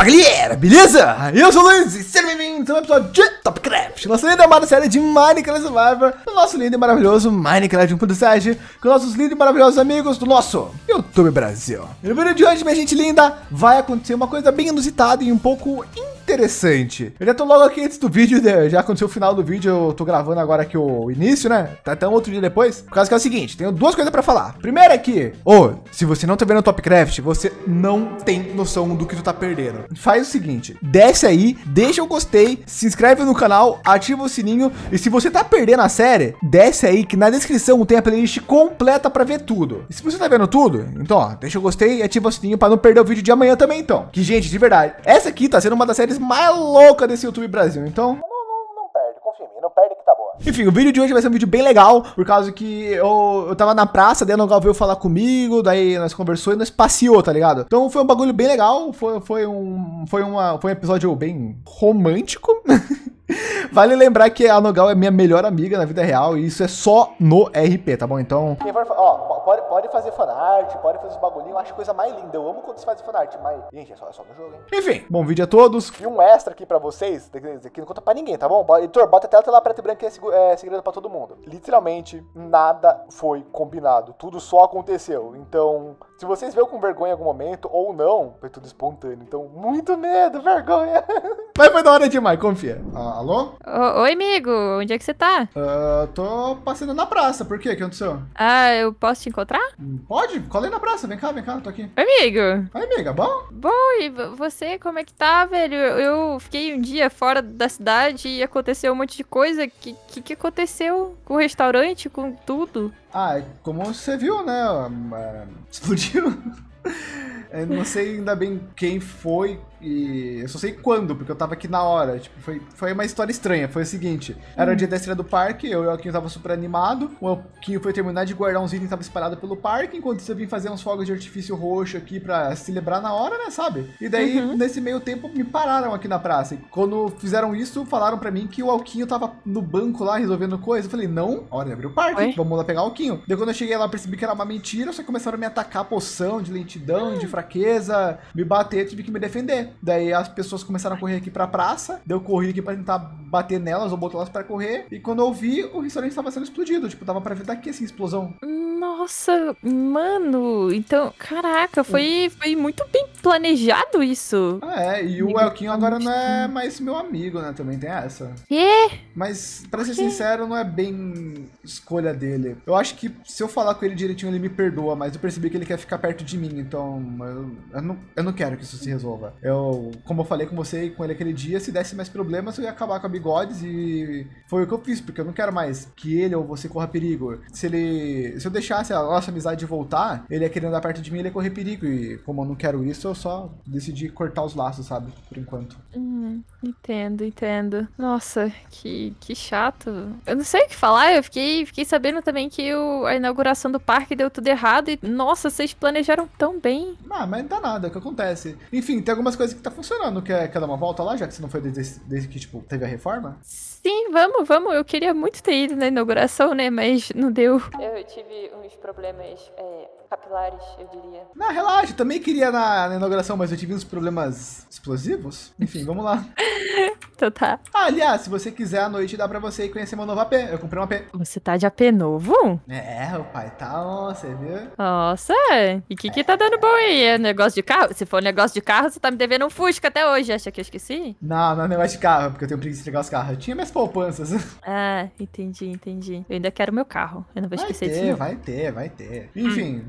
Fala galera, beleza? Eu sou o Luiz e sejam bem-vindos a um episódio de Topcraft, nossa linda amada série de Minecraft Survivor, do nosso lindo e maravilhoso Minecraft 1.7, com nossos lindos e maravilhosos amigos do nosso YouTube Brasil. E no vídeo de hoje, minha gente linda, vai acontecer uma coisa bem inusitada e um pouco incrível interessante. Eu já tô logo aqui antes do vídeo, né? já aconteceu o final do vídeo, eu tô gravando agora aqui o início, né? Tá até um outro dia depois. Por causa que é o seguinte, tenho duas coisas pra falar. Primeiro é que, ô, oh, se você não tá vendo o Topcraft, você não tem noção do que tu tá perdendo. Faz o seguinte, desce aí, deixa o gostei, se inscreve no canal, ativa o sininho e se você tá perdendo a série, desce aí que na descrição tem a playlist completa pra ver tudo. E se você tá vendo tudo, então, ó, deixa o gostei e ativa o sininho pra não perder o vídeo de amanhã também, então. Que, gente, de verdade, essa aqui tá sendo uma das séries mais louca desse YouTube Brasil. Então, enfim, o vídeo de hoje vai ser um vídeo bem legal, por causa que eu, eu tava na praça, daí a Nogal veio falar comigo, daí nós conversou e nós passeou, tá ligado? Então foi um bagulho bem legal, foi, foi, um, foi, uma, foi um episódio bem romântico. Vale lembrar que a Nogal é minha melhor amiga na vida real e isso é só no RP, tá bom? Então. For, ó, pode, pode fazer fanart, pode fazer os bagulhinhos, eu acho coisa mais linda. Eu amo quando você faz fanart, mas. Gente, é só, é só no jogo, hein? Enfim, bom vídeo a todos. E um extra aqui pra vocês, que não conta pra ninguém, tá bom? Editor, bota a tela preta e branca que é, é, segredo pra todo mundo. Literalmente, nada foi combinado. Tudo só aconteceu. Então, se vocês veem com vergonha em algum momento ou não, foi tudo espontâneo. Então, muito medo, vergonha. mas foi da hora demais, confia. Ah, Alô? O, oi, amigo. Onde é que você tá? Uh, tô passeando na praça. Por quê? O que aconteceu? Ah, eu posso te encontrar? Hum, pode? Colei na praça. Vem cá, vem cá. Tô aqui. Oi, amigo. Oi, amiga. Bom? Bom, e você? Como é que tá, velho? Eu fiquei um dia fora da cidade e aconteceu um monte de coisa. O que, que, que aconteceu com o restaurante, com tudo? Ah, é como você viu, né? Ah, explodiu. Eu é, não sei ainda bem quem foi, e eu só sei quando, porque eu tava aqui na hora. Tipo, foi, foi uma história estranha. Foi o seguinte: era o dia da estreia do parque, eu e o Alquinho tava super animado. O Alquinho foi terminar de guardar uns itens que tava espalhado pelo parque, enquanto você vim fazer uns fogos de artifício roxo aqui pra celebrar na hora, né? Sabe? E daí, uhum. nesse meio tempo, me pararam aqui na praça. E quando fizeram isso, falaram para mim que o Alquinho tava no banco lá resolvendo coisa. Eu falei, não, hora de abrir o parque, Oi? vamos lá pegar o Alquinho. Daí quando eu cheguei lá, percebi que era uma mentira, só começaram a me atacar poção de lentidão, de hum. fraqueza, me bater, tive que me defender. Daí as pessoas começaram a correr aqui pra praça. deu eu corri aqui pra tentar bater nelas ou botar elas pra correr. E quando eu vi, o restaurante estava sendo explodido. Tipo, dava pra ver daqui assim, explosão. Hum nossa, mano, então, caraca, foi, foi muito bem planejado isso. Ah, é, e o Elquinho agora não é mais meu amigo, né? Também tem essa. E? Mas, pra ser sincero, não é bem escolha dele. Eu acho que se eu falar com ele direitinho, ele me perdoa, mas eu percebi que ele quer ficar perto de mim, então eu, eu não, eu não quero que isso se resolva. Eu, como eu falei com você e com ele aquele dia, se desse mais problemas, eu ia acabar com a bigodes e foi o que eu fiz, porque eu não quero mais que ele ou você corra perigo. Se ele. Se eu deixar deixasse a nossa amizade voltar, ele ia querer andar perto de mim, ele ia correr perigo. E como eu não quero isso, eu só decidi cortar os laços, sabe? Por enquanto. Hum, entendo, entendo. Nossa, que, que chato. Eu não sei o que falar, eu fiquei, fiquei sabendo também que o, a inauguração do parque deu tudo errado e, nossa, vocês planejaram tão bem. Ah, mas não dá nada, é o que acontece. Enfim, tem algumas coisas que tá funcionando. Quer, quer dar uma volta lá, já que você não foi desde, desde que, tipo, teve a reforma? Sim, vamos, vamos. Eu queria muito ter ido na inauguração, né? Mas não deu. É, eu tive um os problemas é, capilares, eu diria. Não, relaxa, também queria na, na inauguração, mas eu tive uns problemas explosivos. Enfim, vamos lá. tá? Ah, aliás, se você quiser à noite, dá pra você ir conhecer meu novo AP. Eu comprei um AP. Você tá de AP novo? É, o pai tá on, você viu? Nossa, e o que que tá dando bom aí? É negócio de carro? Se for negócio de carro, você tá me devendo um Fusca até hoje. Acha que eu esqueci? Não, não é negócio de carro, porque eu tenho preguiça de entregar os carros. Eu tinha minhas poupanças. Ah, entendi, entendi. Eu ainda quero meu carro. Eu não vou vai esquecer ter, disso. Vai ter, vai ter, vai hum. ter. Enfim,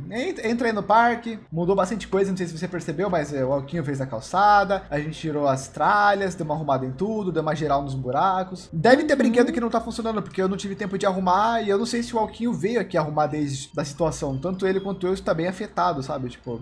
hum. aí no parque, mudou bastante coisa. Não sei se você percebeu, mas é, o Alquinho fez a calçada, a gente tirou as tralhas, deu uma arrumada em tudo tudo, dá uma geral nos buracos. Deve ter brinquedo uhum. que não tá funcionando, porque eu não tive tempo de arrumar e eu não sei se o Alquinho veio aqui arrumar desde da situação. Tanto ele quanto eu está bem afetado, sabe? Tipo.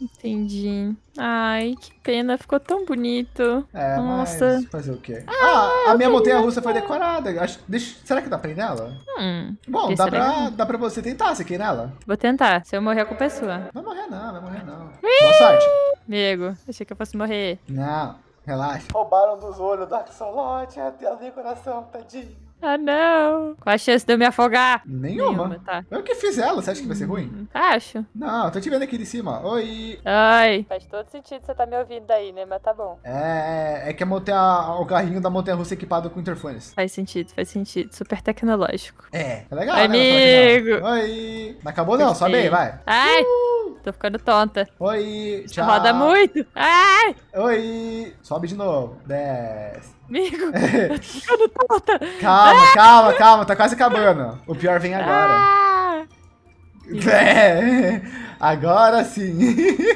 Entendi. Ai, que pena, ficou tão bonito. É, Nossa. mas fazer o quê? Ah, ah a minha montanha russa foi decorada. Acho, deixa, será que dá pra ir nela? Hum, Bom, dá pra, dá pra você tentar, você quer ir nela? Vou tentar, se eu morrer a culpa é sua. Vai morrer não, vai morrer não. Ui! Boa sorte. Amigo, achei que eu fosse morrer. Não. Relaxa. Roubaram dos olhos do Axolote, até ali o coração, tadinho. Ah, não. Qual a chance de eu me afogar? Nenhuma. Nenhuma tá. Eu é que fiz ela. Você acha que vai ser ruim? Hum, acho. Não, tô te vendo aqui de cima. Oi. Oi. Faz todo sentido você tá me ouvindo aí, né? Mas tá bom. É, é, é que a montanha, o carrinho da montanha russa equipado com interfones. Faz sentido, faz sentido. Super tecnológico. É, é legal, Amigo. né? Amigo. Oi. Não acabou não, sobe aí, vai. Ai. Uh! Tô ficando tonta. Oi, tchau. Roda muito. Ai! Oi. Sobe de novo. Desce. Amigo, tô ficando tonta. Calma, ah! calma, calma. Tá quase acabando. O pior vem agora. Ah! É, agora sim.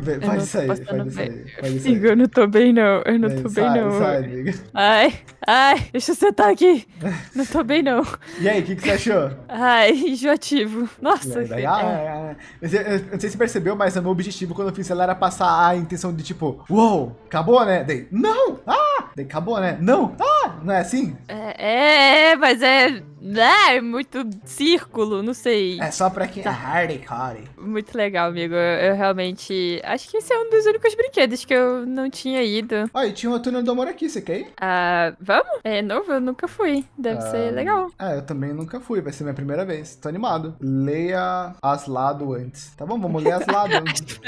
Vai, vai sair, vai sair. Vai sair. eu não tô bem não, eu não bem, tô bem sai, não. Sai, amiga. Ai, ai, deixa eu sentar aqui. Não tô bem não. E aí, o que, que, você achou? Ai, enjoativo. Nossa. Daí, ah, ah, ah. Eu, eu, não sei se percebeu, mas o meu objetivo quando eu fiz ela era passar a intenção de tipo, uou, wow, acabou, né? Daí, não, ah! Daí acabou, né? Não, ah! Não é assim? É, é mas é é muito círculo, não sei. É só pra quem tá. é hardcore. Muito legal, amigo. Eu, eu, realmente. Acho que esse é um dos únicos brinquedos que eu não tinha ido. Ó, e tinha uma túnel do amor aqui, você quer ir? Ah, vamos? É novo? Eu nunca fui. Deve ah, ser legal. É, eu também nunca fui. Vai ser minha primeira vez. Tô animado. Leia as lado antes. Tá bom, vamos ler as lado antes.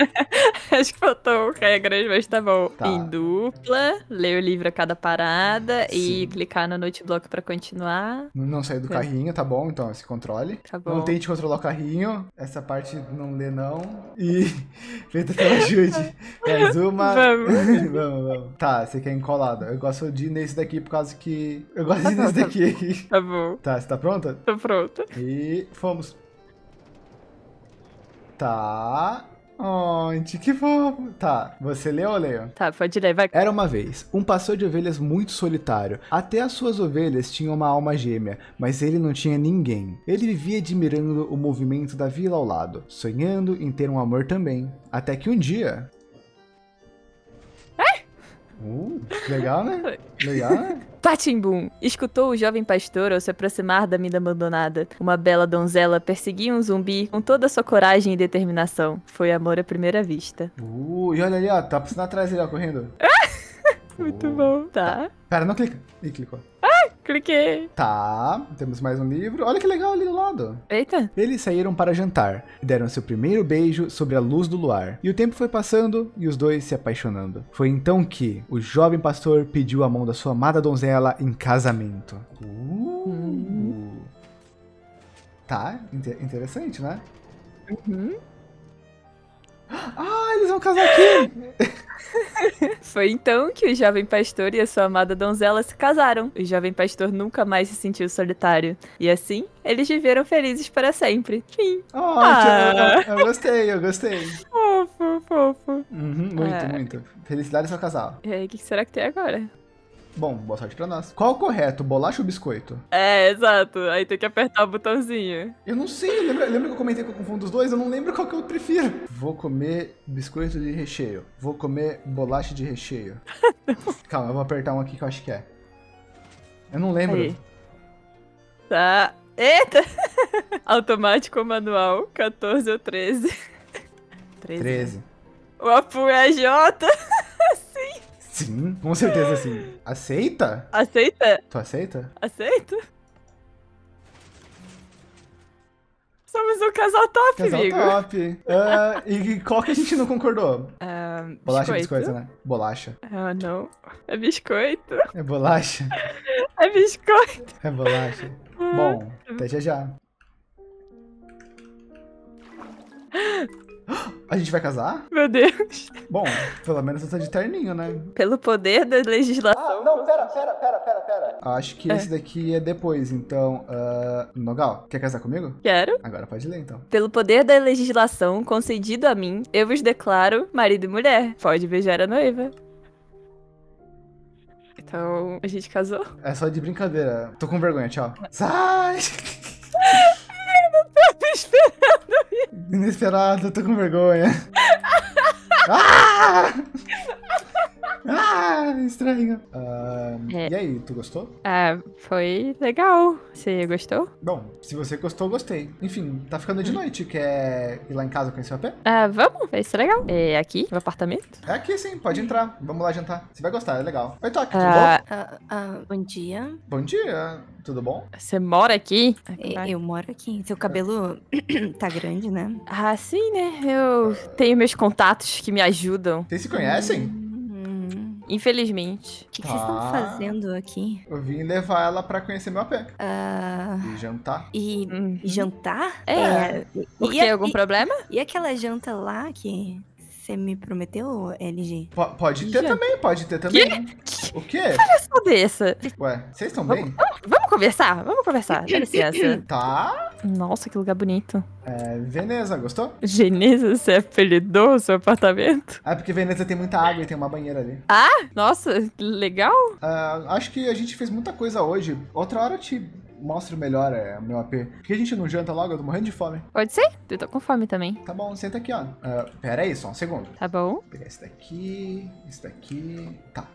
Acho que faltou regras, mas tá bom. Tá. Em dupla, ler o livro a cada parada Sim. e clicar no notebook pra continuar. Não sair do carrinho, tá bom? Então, se controle. Tá bom. Não tente controlar o carrinho. Essa parte não lê, não. E feita pela ajude. Mais uma. Vamos. vamos, vamos. Tá, você quer encolada. Eu gosto de ir nesse daqui por causa que. Eu gosto de ir nesse daqui. Tá bom. Tá, você tá pronta? Tô pronta. E fomos. Tá. Onde? Que fofo. Tá, você leu ou leu? Tá, pode ler, vai. Era uma vez, um pastor de ovelhas muito solitário. Até as suas ovelhas tinham uma alma gêmea, mas ele não tinha ninguém. Ele vivia admirando o movimento da vila ao lado, sonhando em ter um amor também. Até que um dia, Uh, legal, né? Legal, né? Patimbum! Escutou o jovem pastor ao se aproximar da mina abandonada. Uma bela donzela perseguia um zumbi com toda a sua coragem e determinação. Foi amor à primeira vista. Uh, e olha ali, ó, tá passando atrás ali, ó, correndo. Muito uh. bom. Tá. Pera, não clica. Ih, clicou. Cliquei. Tá, temos mais um livro. Olha que legal ali do lado. Eita. Eles saíram para jantar, deram seu primeiro beijo sobre a luz do luar. E o tempo foi passando e os dois se apaixonando. Foi então que o jovem pastor pediu a mão da sua amada donzela em casamento. Uh. Tá, inter interessante, né? Uhum. Ah, eles vão casar aqui! Foi então que o jovem pastor e a sua amada donzela se casaram. O jovem pastor nunca mais se sentiu solitário. E assim, eles viveram felizes para sempre. Fim. Oh, ah. eu, ah. eu, eu, gostei, eu gostei. fofo, fofo. Uhum, muito, é. muito. Felicidade ao casal. E é, aí, o que será que tem agora? Bom, boa sorte pra nós. Qual o correto, bolacha ou biscoito? É, exato. Aí tem que apertar o botãozinho. Eu não sei, eu lembro, eu lembro que eu comentei que eu confundo os dois, eu não lembro qual que eu prefiro. Vou comer biscoito de recheio. Vou comer bolacha de recheio. Calma, eu vou apertar um aqui que eu acho que é. Eu não lembro. Aí. Tá. Eita! Automático ou manual, 14 ou 13? 13. 13. O Apu é J. Sim, com certeza sim. Aceita? Aceita? Tu aceita? aceita Somos um casal top, casal amigo. top. Uh, e qual que a gente não concordou? Ah, bolacha é biscoito, né? Bolacha. Ah, uh, não. É biscoito. É bolacha. É biscoito. É bolacha. Bom, ah. até já já. A gente vai casar? Meu Deus. Bom, pelo menos você tá de terninho, né? Pelo poder da legislação. Ah, não, pera, pera, pera, pera, pera. Acho que é. esse daqui é depois, então. Uh... Nogal, quer casar comigo? Quero. Agora pode ler, então. Pelo poder da legislação concedido a mim, eu vos declaro marido e mulher. Pode beijar a noiva. Então, a gente casou. É só de brincadeira. Tô com vergonha, tchau. Sai! desesperado, eu tô com vergonha. ah! ah, estranho. Uh, é. E aí, tu gostou? Uh, foi legal. Você gostou? Bom, se você gostou, gostei. Enfim, tá ficando de hum. noite. Quer ir lá em casa conhecer o AP? Uh, ah, vamos, vai é ser legal. É aqui, no apartamento? É aqui sim, pode hum. entrar. Vamos lá jantar. Você vai gostar, é legal. Oi, Toque, tudo bom? bom dia. Bom dia, tudo bom? Você mora aqui? Eu, é, eu moro aqui. Seu cabelo tá grande, né? Ah, sim, né? Eu tenho meus contatos que me ajudam. Vocês se conhecem? Hum. Infelizmente. O que, que tá. vocês estão fazendo aqui? Eu vim levar ela para conhecer meu pé. Uh... Ah. E jantar. E uhum. jantar? É. é. Porque e, algum e, problema? E aquela janta lá que você me prometeu, LG? P pode ter janta. também, pode ter também. Que? O quê? Que só dessa. Ué, vocês estão bem? Vamos, vamos, conversar, vamos conversar. Dá licença. Tá. Nossa, que lugar bonito. É, Veneza, gostou? Veneza, você apelidou é o seu apartamento? Ah, é porque Veneza tem muita água e tem uma banheira ali. Ah, nossa, legal. Uh, acho que a gente fez muita coisa hoje. Outra hora eu te mostro melhor é, meu AP. Por que a gente não janta logo? Eu tô morrendo de fome. Pode ser? Eu tô com fome também. Tá bom, senta aqui, ó. Uh, pera aí, só um segundo. Tá bom. Pegar esse daqui, esse daqui. Tá.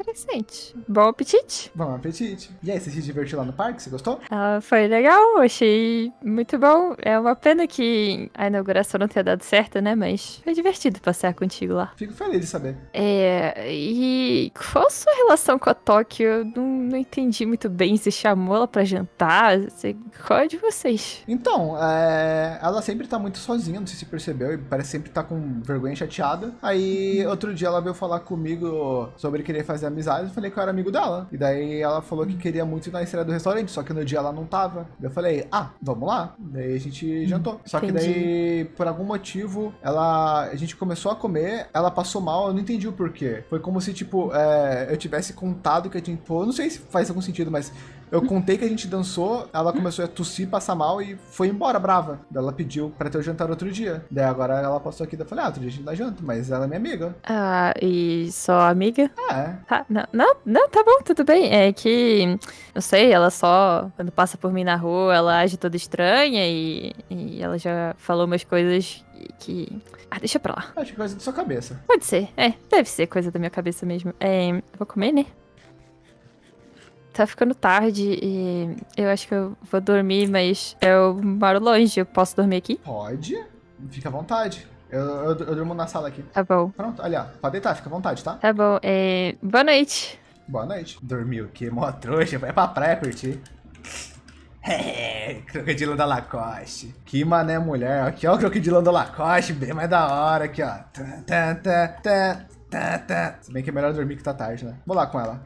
Interessante. Bom apetite. Bom apetite. E aí, você se divertiu lá no parque? Você gostou? Ah, foi legal, achei muito bom. É uma pena que a inauguração não tenha dado certo, né? Mas foi divertido passear contigo lá. Fico feliz de saber. É, e qual a sua relação com a Tóquio? Eu não, não entendi muito bem. Você chamou ela pra jantar? Você, qual é de vocês? Então, é, ela sempre tá muito sozinha, não sei se percebeu, e parece sempre tá com vergonha chateada. Aí, uhum. outro dia ela veio falar comigo sobre querer fazer fazer amizade eu falei que eu era amigo dela. E daí ela falou que queria muito ir na estreia do restaurante, só que no dia ela não tava. Eu falei, ah, vamos lá. Daí a gente jantou. Hum, só entendi. que daí, por algum motivo, ela. A gente começou a comer, ela passou mal, eu não entendi o porquê. Foi como se, tipo, é, eu tivesse contado que a gente. Eu não sei se faz algum sentido, mas eu contei que a gente dançou, ela começou a tossir, passar mal e foi embora brava. Daí ela pediu pra ter o jantar outro dia. Daí agora ela passou aqui, daí eu falei, ah, outro dia a gente dá janta, mas ela é minha amiga. Ah, e só amiga? É. Tá, tá. Não, não, não, tá bom, tudo bem. É que, não sei, ela só, quando passa por mim na rua, ela age toda estranha e, e ela já falou umas coisas que. Ah, deixa pra lá. Acho que é coisa da sua cabeça. Pode ser, é. Deve ser coisa da minha cabeça mesmo. É, vou comer, né? Tá ficando tarde e eu acho que eu vou dormir, mas eu moro longe. Eu posso dormir aqui? Pode. Fica à vontade. Eu, eu, eu durmo na sala aqui. Tá bom. Pronto, olha, pode deitar, fica à vontade, tá? Tá bom, é... Boa noite. Boa noite. Dormiu que mó trouxa, vai pra praia curtir. É, crocodilo da Lacoste. Que mané mulher. Aqui, ó, o crocodilo da Lacoste, bem mais da hora aqui, ó. Se bem que é melhor dormir que tá tarde, né? Vou lá com ela.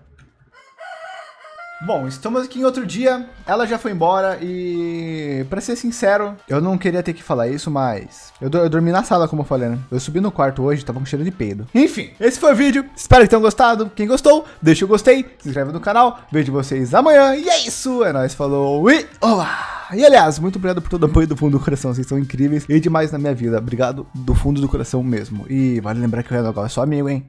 Bom, estamos aqui em outro dia, ela já foi embora e, para ser sincero, eu não queria ter que falar isso, mas eu, eu, dormi na sala, como eu falei, né? Eu subi no quarto hoje, tava com cheiro de peido. Enfim, esse foi o vídeo, espero que tenham gostado. Quem gostou, deixa o gostei, se inscreve no canal, vejo vocês amanhã e é isso, é nóis, falou e olá! E aliás, muito obrigado por todo o apoio do fundo do coração, vocês são incríveis e demais na minha vida, obrigado do fundo do coração mesmo. E vale lembrar que o Renagal é só amigo, hein?